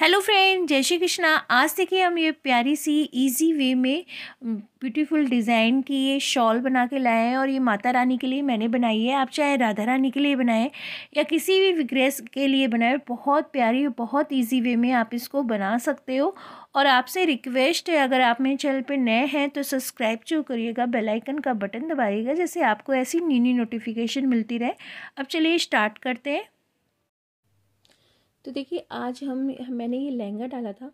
Hello friend जय श्री कृष्णा आज देखिए हम ये प्यारी सी इजी वे में ब्यूटीफुल डिज़ाइन की ये शॉल बना के लाए हैं और ये माता रानी के लिए मैंने बनाई है आप चाहे राधा रानी के लिए बनाएं या किसी भी विग्रेस के लिए बनाएं बहुत प्यारी और बहुत इजी वे में आप इसको बना सकते हो और आपसे रिक्वेस्ट है अगर आप मेरे चैनल पे नए हैं तो सब्सक्राइब जो करिएगा बेलाइकन का बटन दबाइएगा जैसे आपको ऐसी न्यू न्यू नोटिफिकेशन मिलती रहे अब चलिए स्टार्ट करते हैं तो देखिए आज हम मैंने ये लहंगा डाला था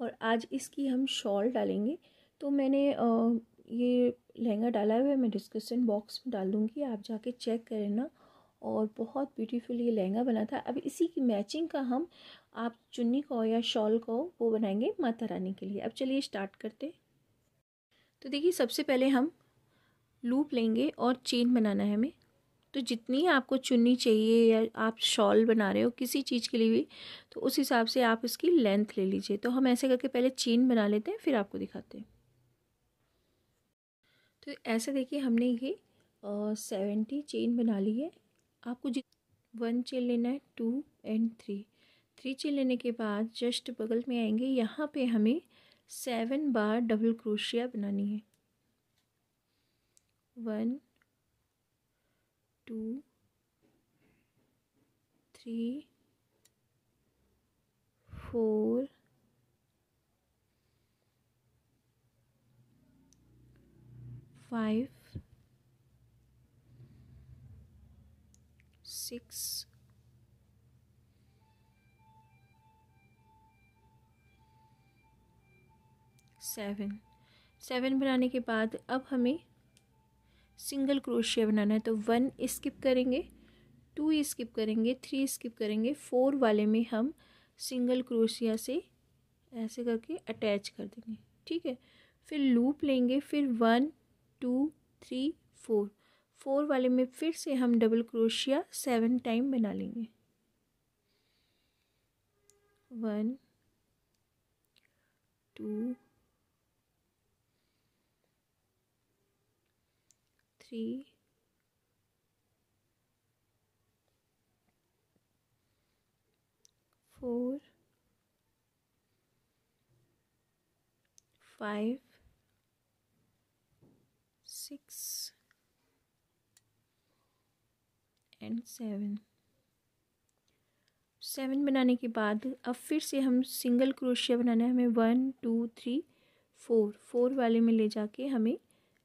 और आज इसकी हम शॉल डालेंगे तो मैंने ये लहंगा डाला हुआ है मैं डिस्क्रिप्सन बॉक्स में डाल दूँगी आप जाके चेक करें ना और बहुत ब्यूटीफुल ये लहंगा बना था अब इसी की मैचिंग का हम आप चुन्नी को या शॉल को वो बनाएंगे माता रानी के लिए अब चलिए स्टार्ट करते तो देखिए सबसे पहले हम लूप लेंगे और चेन बनाना है हमें तो जितनी आपको चुन्नी चाहिए या आप शॉल बना रहे हो किसी चीज़ के लिए भी तो उस हिसाब से आप इसकी लेंथ ले लीजिए तो हम ऐसे करके पहले चेन बना लेते हैं फिर आपको दिखाते हैं तो ऐसे देखिए हमने ये सेवेंटी चेन बना ली है आपको जित वन चेन लेना है two and three three chain लेने के बाद जस्ट बगल में आएंगे यहाँ पे हमें सेवन बार डबल क्रोशिया बनानी है one two three four five six seven seven बनाने के बाद अब हमें सिंगल क्रोशिया बनाना है तो वन स्किप करेंगे टू स्किप करेंगे थ्री स्किप करेंगे फोर वाले में हम सिंगल क्रोशिया से ऐसे करके अटैच कर देंगे ठीक है फिर लूप लेंगे फिर one two three four four वाले में फिर से हम डबल क्रोशिया सेवन टाइम बना लेंगे one two see. four, five, six, and seven seven बनाने के बाद अब फिर से हम सिंगल क्रोशिया बनाना है हमें one two three four four वाले में ले जाके हमें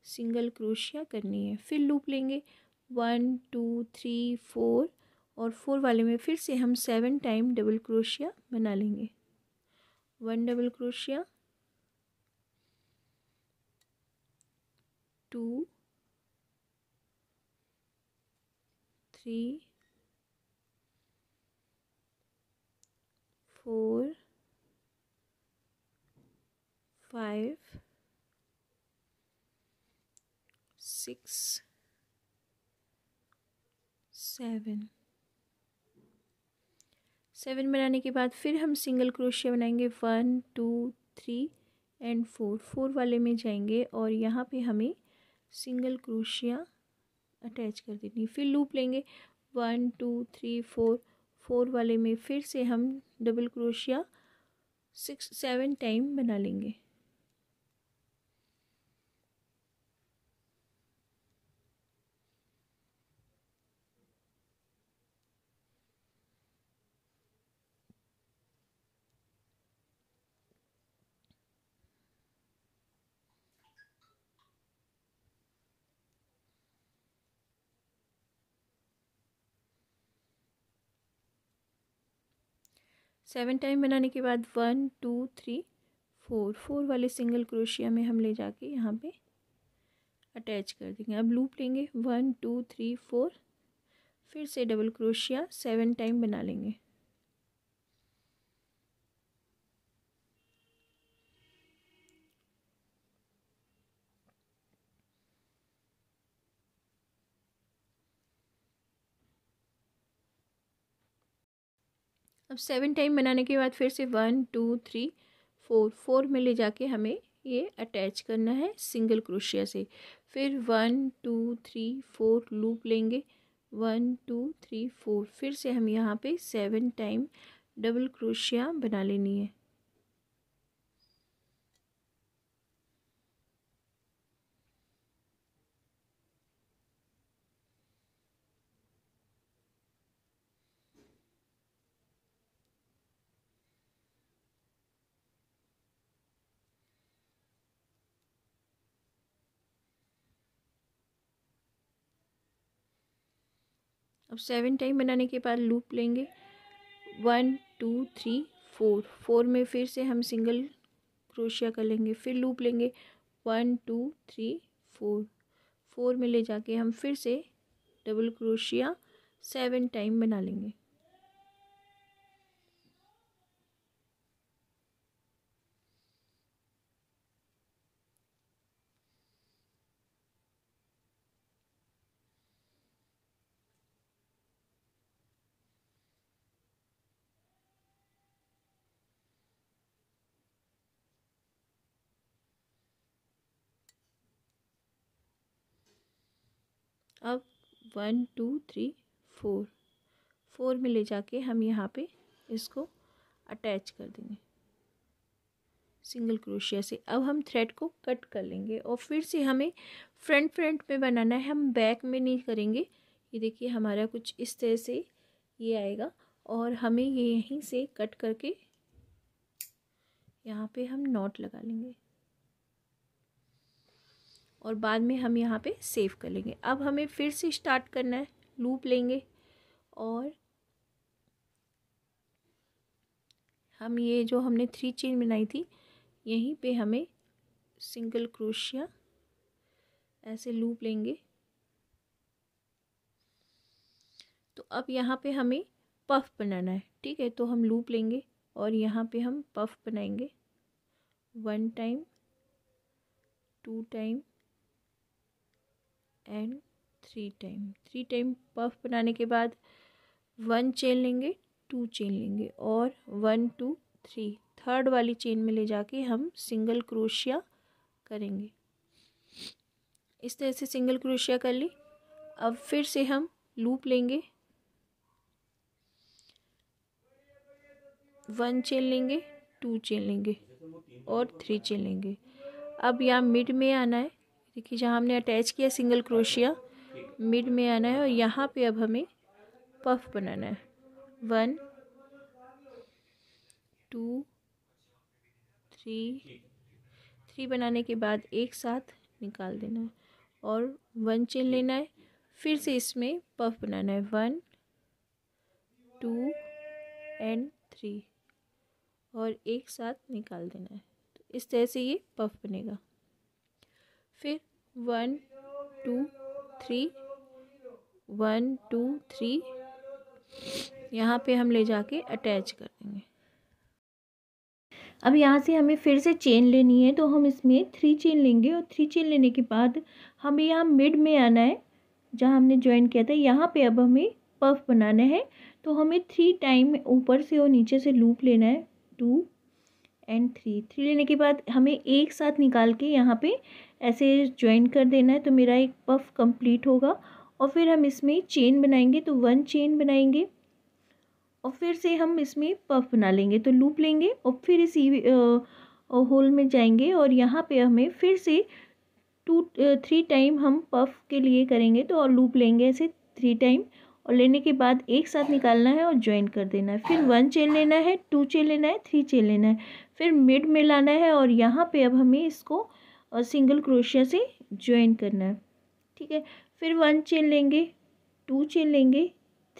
सिंगल क्रोशिया करनी है फिर लूप लेंगे वन टू थ्री फोर और फोर वाले में फिर से हम सेवन टाइम डबल क्रोशिया बना लेंगे one double crochet two three four five six, seven seven बनाने के बाद फिर हम सिंगल क्रोशिया बनाएंगे one two three and four four वाले में जाएंगे और यहाँ पे हमें सिंगल क्रोशिया अटैच कर देनी फिर लूप लेंगे one two three four four वाले में फिर से हम double crochet six seven time बना लेंगे सेवन टाइम बनाने के बाद one two three four four वाले सिंगल क्रोशिया में हम ले जाके यहाँ पे अटैच कर देंगे अब लूप लेंगे वन टू थ्री फोर फिर से डबल क्रोशिया सेवन टाइम बना लेंगे सेवन टाइम बनाने के बाद फिर से one two three four four में ले जाके हमें ये अटैच करना है सिंगल क्रोशिया से फिर one two three four loop लेंगे वन टू थ्री फोर फिर से हम यहाँ पे सेवन टाइम डबल क्रोशिया बना लेनी है अब सेवन टाइम बनाने के बाद लूप लेंगे one two three four four में फिर से हम सिंगल क्रोशिया कर लेंगे फिर लूप लेंगे one two three four four में ले जाके हम फिर से डबल क्रोशिया सेवन टाइम बना लेंगे अब one two three four four में ले जाके हम यहाँ पे इसको अटैच कर देंगे सिंगल क्रोशिया से अब हम थ्रेड को कट कर लेंगे और फिर से हमें फ्रंट फ्रंट में बनाना है हम बैक में नहीं करेंगे ये देखिए हमारा कुछ इस तरह से ये आएगा और हमें ये यहीं से कट करके यहाँ पे हम नॉट लगा लेंगे और बाद में हम यहाँ पे सेव कर लेंगे अब हमें फिर से स्टार्ट करना है लूप लेंगे और हम ये जो हमने थ्री चेन बनाई थी यहीं पे हमें सिंगल क्रोशिया ऐसे लूप लेंगे तो अब यहाँ पे हमें पफ बनाना है ठीक है तो हम लूप लेंगे और यहाँ पे हम पफ बनाएंगे one time two time and three time three time puff बनाने के बाद वन चेन लेंगे टू चेन लेंगे और वन टू थ्री थर्ड वाली चेन में ले जाके हम सिंगल क्रोशिया करेंगे इस तरह से सिंगल क्रोशिया कर ली अब फिर से हम लूप लेंगे वन चेन लेंगे टू चेन लेंगे और थ्री चेन लेंगे अब यहाँ मिड में आना है देखिए जहाँ हमने अटैच किया सिंगल क्रोशिया मिड में आना है और यहाँ पे अब हमें पफ बनाना है वन टू थ्री थ्री बनाने के बाद एक साथ निकाल देना है और वन चेन लेना है फिर से इसमें पफ बनाना है वन टू एंड थ्री और एक साथ निकाल देना है तो इस तरह से ये पफ बनेगा फिर one two three one two three यहाँ पे हम ले जाके अटैच कर देंगे अब यहाँ से हमें फिर से चेन लेनी है तो हम इसमें थ्री चेन लेंगे और थ्री चेन लेने के बाद हमें यहाँ मिड में आना है जहाँ हमने ज्वाइन किया था यहाँ पे अब हमें पफ बनाना है तो हमें थ्री टाइम ऊपर से और नीचे से लूप लेना है टू एंड थ्री थ्री लेने के बाद हमें एक साथ निकाल के यहाँ पे ऐसे ज्वाइन कर देना है तो मेरा एक पफ कंप्लीट होगा और फिर हम इसमें चेन बनाएंगे तो वन चेन बनाएंगे और फिर से हम इसमें पफ बना लेंगे तो लूप लेंगे और फिर इसी होल में जाएंगे और यहाँ पे हमें फिर से टू थ्री टाइम हम पफ के लिए करेंगे तो और लूप लेंगे ऐसे थ्री टाइम और लेने के बाद एक साथ निकालना है और ज्वाइन कर देना है फिर वन चेन लेना है टू चेन लेना है थ्री चेन लेना है फिर मिड में लाना है और यहाँ पे अब हमें इसको सिंगल क्रोशिया से ज्वाइन करना है ठीक है फिर वन चेन लेंगे टू चेन लेंगे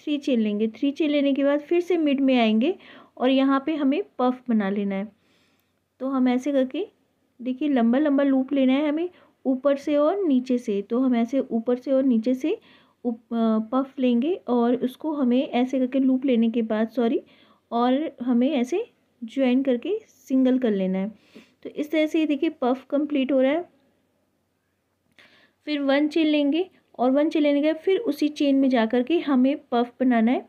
थ्री चेन लेंगे थ्री चेन लेने के बाद फिर से मिड में आएंगे और यहाँ पर हमें पफ बना लेना है तो हम ऐसे करके देखिए लंबा लंबा लूप लेना है हमें ऊपर से और नीचे से तो हम ऐसे ऊपर से और नीचे से पफ लेंगे और उसको हमें ऐसे करके लूप लेने के बाद सॉरी और हमें ऐसे ज्वाइन करके सिंगल कर लेना है तो इस तरह से ये देखिए पफ कंप्लीट हो रहा है फिर वन चेन लेंगे और वन चेन लेने के बाद फिर उसी चेन में जा कर के हमें पफ बनाना है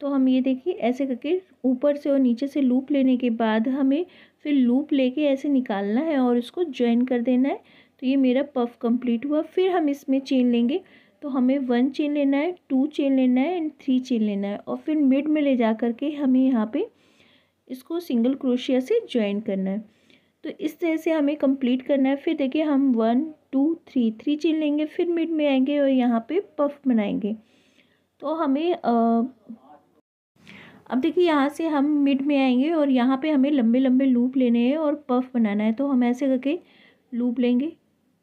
तो हम ये देखिए ऐसे करके ऊपर से और नीचे से लूप लेने के बाद हमें फिर लूप लेके ऐसे निकालना है और उसको ज्वाइन कर देना है तो ये मेरा पफ कंप्लीट हुआ फिर हम इसमें चेन लेंगे तो हमें वन चेन लेना है टू चेन लेना है एंड थ्री चेन लेना है और फिर मिड में ले जा कर के हमें यहाँ पे इसको सिंगल क्रोशिया से ज्वाइन करना है तो इस तरह से हमें कंप्लीट करना है फिर देखिए हम one two three three chain लेंगे फिर मिड में आएंगे और यहाँ पे पफ बनाएंगे तो हमें आ, अब देखिए यहाँ से हम मिड में आएंगे और यहाँ पे हमें लंबे लंबे लूप लेने हैं और पफ बनाना है तो हम ऐसे करके लूप लेंगे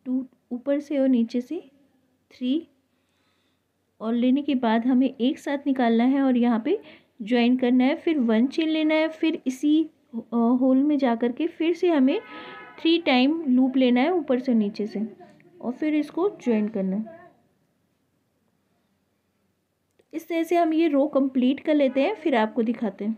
टू ऊपर से और नीचे से थ्री और लेने के बाद हमें एक साथ निकालना है और यहाँ पे ज्वाइन करना है फिर वन चेन लेना है फिर इसी होल में जा कर के फिर से हमें थ्री टाइम लूप लेना है ऊपर से नीचे से और फिर इसको ज्वाइन करना है इस तरह से हम ये रो कंप्लीट कर लेते हैं फिर आपको दिखाते हैं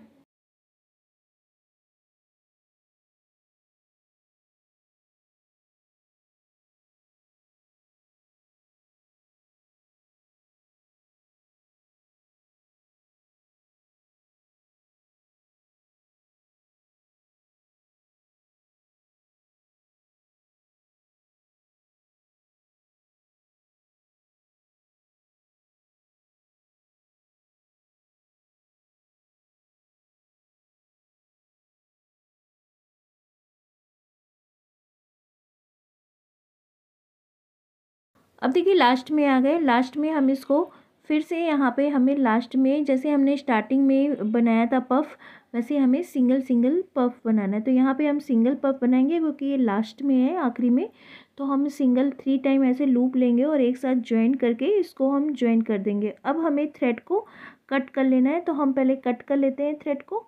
अब देखिए लास्ट में आ गए लास्ट में हम इसको फिर से यहाँ पे हमें लास्ट में जैसे हमने स्टार्टिंग में बनाया था पफ वैसे हमें सिंगल सिंगल पफ बनाना है तो यहाँ पे हम सिंगल पफ बनाएंगे क्योंकि ये लास्ट में है आखिरी में तो हम सिंगल थ्री टाइम ऐसे लूप लेंगे और एक साथ ज्वाइन करके इसको हम ज्वाइन कर देंगे अब हमें थ्रेड को कट कर लेना है तो हम पहले कट कर लेते हैं थ्रेड को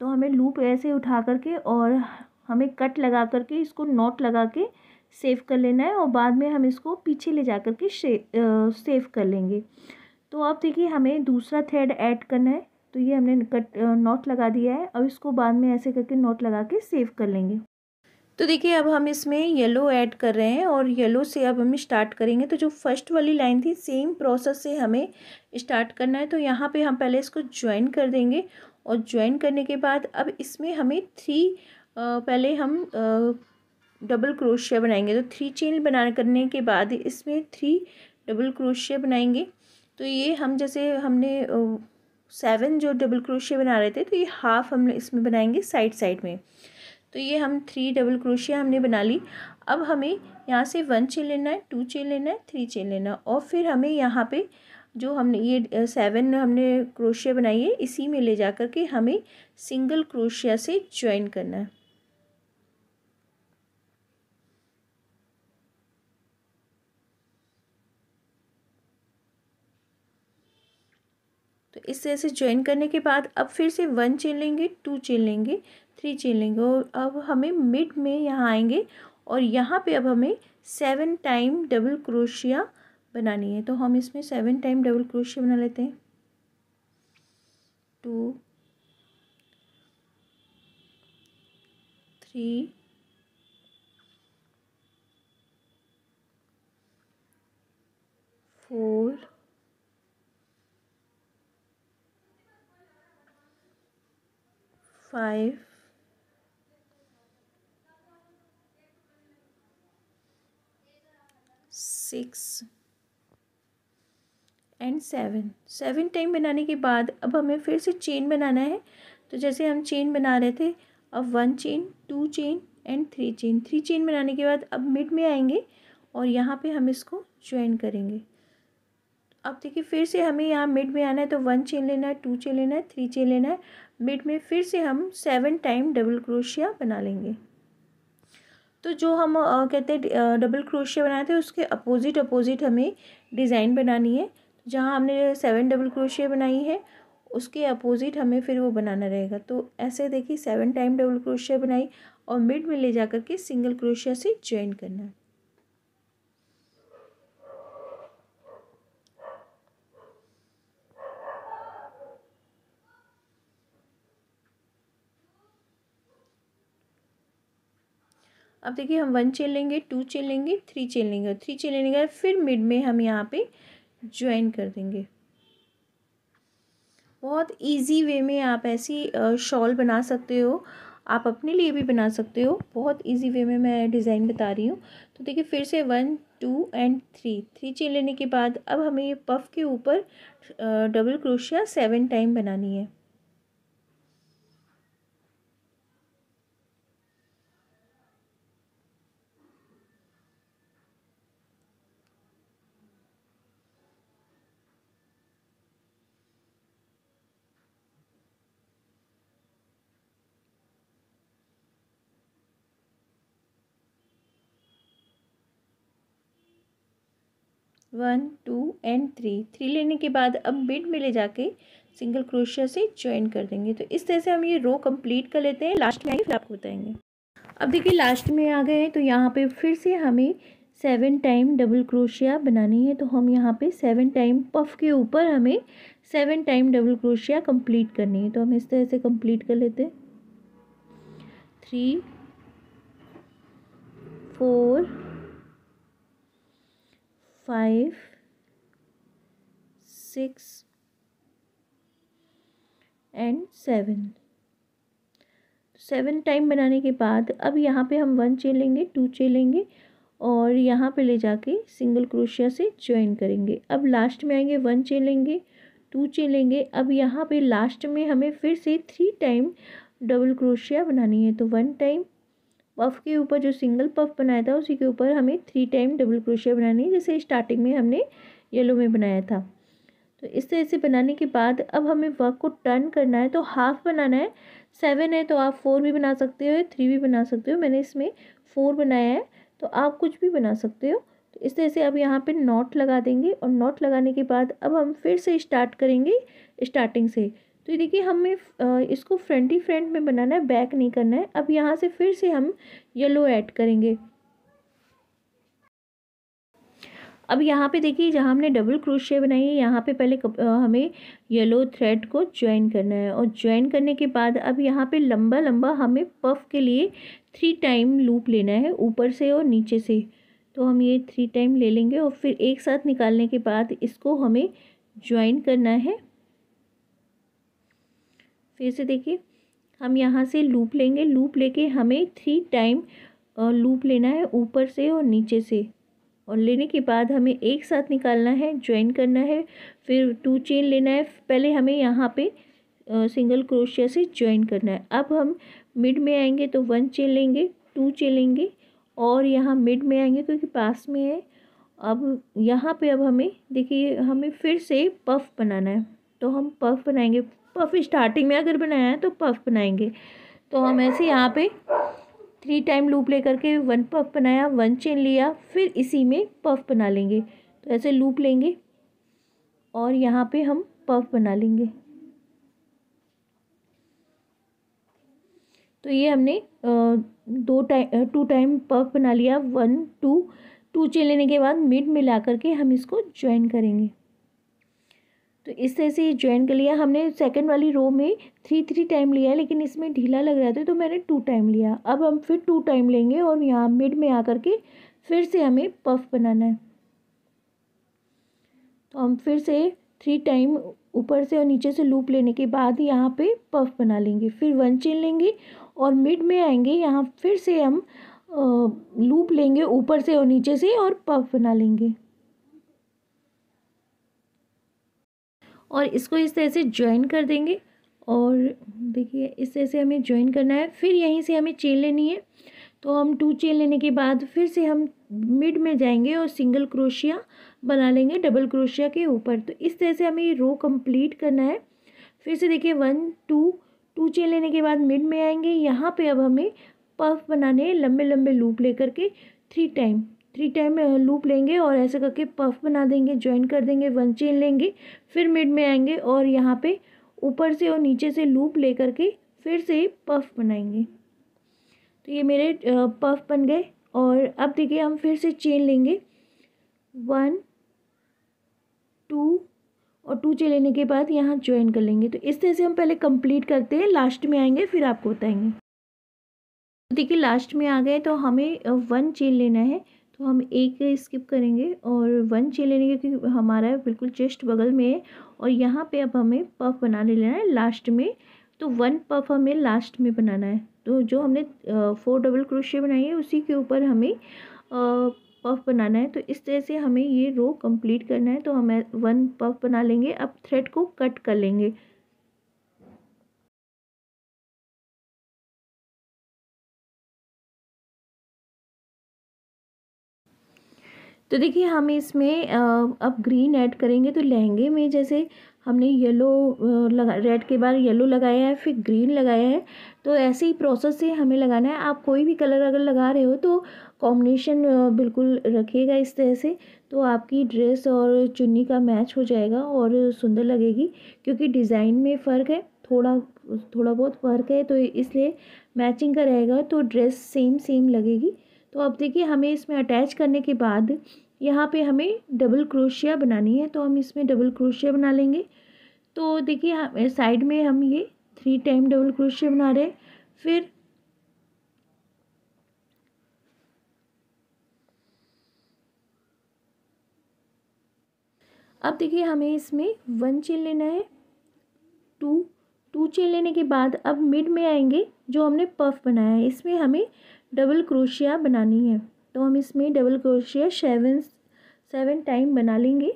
तो हमें लूप ऐसे उठा करके और हमें कट लगा करके इसको नॉट लगा के सेव कर लेना है और बाद में हम इसको पीछे ले जा कर के सेव कर लेंगे तो अब देखिए हमें दूसरा थ्रेड ऐड करना है तो ये हमने कट नॉट लगा दिया है अब इसको बाद में ऐसे करके नॉट लगा के सेव कर लेंगे तो देखिए अब हम इसमें येलो ऐड कर रहे हैं और येलो से अब हम स्टार्ट करेंगे तो जो फर्स्ट वाली लाइन थी सेम प्रोसेस से हमें स्टार्ट करना है तो यहाँ पे हम पहले इसको ज्वाइन कर देंगे और ज्वाइन करने के बाद अब इसमें हमें थ्री पहले हम डबल क्रोशिया बनाएंगे तो थ्री चेन बना करने के बाद इसमें थ्री डबल क्रोशिया बनाएंगे तो ये हम जैसे हमने सेवन जो डबल क्रोशिया बना रहे थे तो ये हाफ हम इसमें बनाएंगे साइड साइड में तो ये हम थ्री डबल क्रोशिया हमने बना ली अब हमें यहाँ से वन चेन लेना है टू चेन लेना है थ्री चेन लेना है और फिर हमें यहाँ पे जो हमने ये सेवन हमने क्रोशिया बनाई है इसी में ले जा कर के हमें सिंगल क्रोशिया से ज्वाइन करना है तो इस तरह से ज्वाइन करने के बाद अब फिर से वन चेन लेंगे टू चेन लेंगे थ्री चेन लेंगे और अब हमें मिड में यहाँ आएंगे और यहाँ पे अब हमें सेवन टाइम डबल क्रोशिया बनानी है तो हम इसमें सेवन टाइम डबल क्रोशिया बना लेते हैं two three four five six and seven seven time बनाने के बाद अब हमें फिर से चेन बनाना है तो जैसे हम चेन बना रहे थे अब one chain two chain and three chain three chain बनाने के बाद अब मिड में आएंगे और यहाँ पे हम इसको ज्वाइन करेंगे अब देखिए फिर से हमें यहाँ मिड में आना है तो वन चेन लेना है टू चेन लेना है थ्री चेन लेना है मिड में फिर से हम सेवन टाइम डबल क्रोशिया बना लेंगे तो जो हम आ, कहते हैं डबल क्रोशिया बनाए थे उसके अपोज़िट अपोज़िट हमें डिज़ाइन बनानी है जहाँ हमने सेवन डबल क्रोशिया बनाई है उसके अपोज़िट हमें फिर वो बनाना रहेगा तो ऐसे देखिए सेवन टाइम डबल क्रोशिया बनाई और मिड में ले जा कर के सिंगल क्रोशिया से ज्वाइन करना है अब देखिए हम वन चेन लेंगे टू चेन लेंगे थ्री चेन लेंगे और थ्री चेन लेने के बाद फिर मिड में हम यहाँ पे ज्वाइन कर देंगे बहुत इजी वे में आप ऐसी शॉल बना सकते हो आप अपने लिए भी बना सकते हो बहुत इजी वे में मैं डिज़ाइन बता रही हूँ तो देखिए फिर से one two and three three chain लेने के बाद अब हमें ये पफ के ऊपर डबल क्रोशिया सेवन टाइम बनानी है one two and three three लेने के बाद अब मिड में ले जाके सिंगल क्रोशिया से ज्वाइन कर देंगे तो इस तरह से हम ये रो कंप्लीट कर लेते हैं लास्ट में आइए फिर आपको बताएंगे अब देखिए लास्ट में आ गए हैं तो यहाँ पे फिर से हमें सेवन टाइम डबल क्रोशिया बनानी है तो हम यहाँ पे सेवन टाइम पफ के ऊपर हमें seven time double crochet complete करनी है तो हम इस तरह से कंप्लीट कर लेते हैं three four five six and seven seven time बनाने के बाद अब यहाँ पे हम वन चेन लेंगे टू चेन लेंगे और यहाँ पे ले जाके सिंगल क्रोशिया से ज्वाइन करेंगे अब लास्ट में आएंगे वन चेन लेंगे टू चेन लेंगे अब यहाँ पे लास्ट में हमें फिर से थ्री टाइम डबल क्रोशिया बनानी है तो वन टाइम पफ के ऊपर जो सिंगल पफ बनाया था उसी के ऊपर हमें थ्री टाइम डबल क्रोशिया बनानी है जैसे स्टार्टिंग में हमने येलो में बनाया था तो इस तरह से बनाने के बाद अब हमें वर्क को टर्न करना है तो हाफ बनाना है सेवन है तो आप फोर भी बना सकते हो थ्री भी बना सकते हो मैंने इसमें फोर बनाया है तो आप कुछ भी बना सकते हो तो इस तरह से अब यहाँ पे नॉट लगा देंगे और नॉट लगाने के बाद अब हम फिर से स्टार्ट करेंगे स्टार्टिंग से तो ये देखिए हमें इसको फ्रंट ही फ्रंट में बनाना है बैक नहीं करना है अब यहाँ से फिर से हम येलो ऐड करेंगे अब यहाँ पे देखिए जहाँ हमने डबल क्रोशिया बनाई है यहाँ पे पहले कप, आ, हमें येलो थ्रेड को ज्वाइन करना है और ज्वाइन करने के बाद अब यहाँ पे लंबा लंबा हमें पफ के लिए थ्री टाइम लूप लेना है ऊपर से और नीचे से तो हम ये थ्री टाइम ले लेंगे और फिर एक साथ निकालने के बाद इसको हमें ज्वाइन करना है फिर से देखिए हम यहाँ से लूप लेंगे लूप लेके हमें थ्री टाइम लूप लेना है ऊपर से और नीचे से और लेने के बाद हमें एक साथ निकालना है ज्वाइन करना है फिर टू चेन लेना है पहले हमें यहाँ पे सिंगल क्रोशिया से ज्वाइन करना है अब हम मिड में आएंगे तो वन चेन लेंगे टू चेन लेंगे और यहाँ मिड में आएंगे क्योंकि पास में है अब यहाँ पे अब हमें देखिए हमें फिर से पफ बनाना है तो हम पफ बनाएंगे पफ स्टार्टिंग में अगर बनाया है तो पफ बनाएंगे तो हम ऐसे यहाँ पे थ्री टाइम लूप लेकर के वन पफ बनाया वन चेन लिया फिर इसी में पफ बना लेंगे तो ऐसे लूप लेंगे और यहाँ पे हम पफ बना लेंगे तो ये हमने दो टाइम टू टाइम पफ बना लिया वन टू टू चेन लेने के बाद मिड मिला करके हम इसको ज्वाइन करेंगे तो इस तरह से ये ज्वाइन कर लिया हमने सेकंड वाली रो में थ्री थ्री टाइम लिया है लेकिन इसमें ढीला लग रहा था तो मैंने टू टाइम लिया अब हम फिर टू टाइम लेंगे और यहाँ मिड में आकर के फिर से हमें पफ बनाना है तो हम फिर से थ्री टाइम ऊपर से और नीचे से लूप लेने के बाद यहाँ पे पफ बना लेंगे फिर वन चेन लेंगे और मिड में आएंगे यहाँ फिर से हम लूप लेंगे ऊपर से और नीचे से और पफ बना लेंगे और इसको इस तरह से ज्वाइन कर देंगे और देखिए इस तरह से हमें ज्वाइन करना है फिर यहीं से हमें चेन लेनी है तो हम टू चेन लेने के बाद फिर से हम मिड में जाएंगे और सिंगल क्रोशिया बना लेंगे डबल क्रोशिया के ऊपर तो इस तरह से हमें ये रो कंप्लीट करना है फिर से देखिए वन टू टू चेन लेने के बाद मिड में आएंगे यहाँ पे अब हमें पफ बनाने लंबे लंबे लूप लेकर के three time three time loop लेंगे और ऐसे करके पफ बना देंगे ज्वाइन कर देंगे वन चेन लेंगे फिर मिड में आएंगे और यहाँ पे ऊपर से और नीचे से लूप ले करके फिर से पफ बनाएंगे तो ये मेरे पफ बन गए और अब देखिए हम फिर से चेन लेंगे वन टू और टू चेन लेने के बाद यहाँ ज्वाइन कर लेंगे तो इस तरह से हम पहले कंप्लीट करते हैं लास्ट में आएंगे फिर आपको बताएंगे तो देखिए लास्ट में आ गए तो हमें वन चेन लेना है तो हम एक स्किप करेंगे और वन चेन लेंगे क्योंकि हमारा बिल्कुल चेस्ट बगल में है और यहाँ पे अब हमें पफ ले लेना है लास्ट में तो वन पफ हमें लास्ट में बनाना है तो जो हमने फोर डबल क्रोशे बनाई है उसी के ऊपर हमें पफ बनाना है तो इस तरह से हमें ये रो कंप्लीट करना है तो हम वन पफ बना लेंगे अब थ्रेड को कट कर लेंगे तो देखिए हम इसमें अब ग्रीन ऐड करेंगे तो लहंगे में जैसे हमने येलो लगा रेड के बाद येलो लगाया है फिर ग्रीन लगाया है तो ऐसे ही प्रोसेस से हमें लगाना है आप कोई भी कलर अगर लगा रहे हो तो कॉम्बिनेशन बिल्कुल रखिएगा इस तरह से तो आपकी ड्रेस और चुन्नी का मैच हो जाएगा और सुंदर लगेगी क्योंकि डिज़ाइन में फ़र्क है थोड़ा थोड़ा बहुत फ़र्क है तो इसलिए मैचिंग का रहेगा तो ड्रेस सेम सेम लगेगी तो अब देखिए हमें इसमें अटैच करने के बाद यहाँ पे हमें डबल क्रोशिया बनानी है तो हम इसमें डबल क्रोशिया बना लेंगे तो देखिए हम साइड में हम ये थ्री टाइम डबल क्रोशिया बना रहे हैं फिर अब देखिए हमें इसमें वन चेन लेना है टू टू चेन लेने के बाद अब मिड में आएंगे जो हमने पफ बनाया है इसमें हमें डबल क्रोशिया बनानी है तो हम इसमें double crochet seven seven time बना लेंगे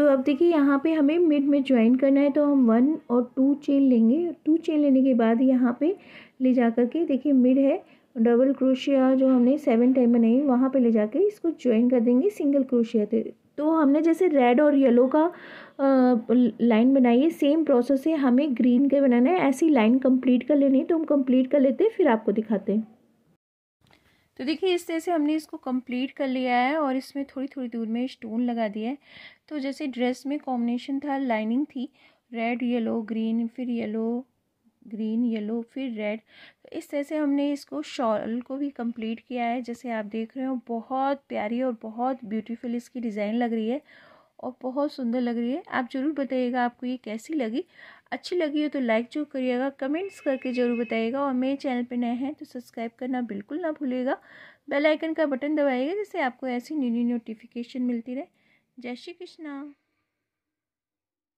तो अब देखिए यहाँ पे हमें मिड में ज्वाइन करना है तो हम वन और टू चेन लेंगे टू चेन लेने के बाद यहाँ पे ले जा कर के देखिए मिड है डबल क्रोशिया जो हमने सेवन टाइम बनाई वहाँ पे ले कर इसको ज्वाइन कर देंगे सिंगल क्रोशिया तो हमने जैसे रेड और येलो का लाइन बनाई है सेम प्रोसेस है हमें ग्रीन का बनाना है ऐसी लाइन कंप्लीट कर लेनी है तो हम कंप्लीट कर लेते हैं फिर आपको दिखाते हैं तो देखिए इस तरह से हमने इसको कंप्लीट कर लिया है और इसमें थोड़ी थोड़ी दूर में स्टोन लगा दिया है तो जैसे ड्रेस में कॉम्बिनेशन था लाइनिंग थी रेड येलो ग्रीन फिर येलो ग्रीन येलो फिर रेड तो इस तरह से हमने इसको शॉल को भी कंप्लीट किया है जैसे आप देख रहे हो बहुत प्यारी और बहुत ब्यूटीफुल इसकी डिज़ाइन लग रही है और बहुत सुंदर लग रही है आप ज़रूर बताइएगा आपको ये कैसी लगी अच्छी लगी हो तो लाइक जो करिएगा कमेंट्स करके ज़रूर बताइएगा और मेरे चैनल पर नए हैं तो सब्सक्राइब करना बिल्कुल ना भूलिएगा बेल आइकन का बटन दबाइएगा जिससे आपको ऐसी न्यू न्यू नोटिफिकेशन मिलती रहे जय श्री कृष्णा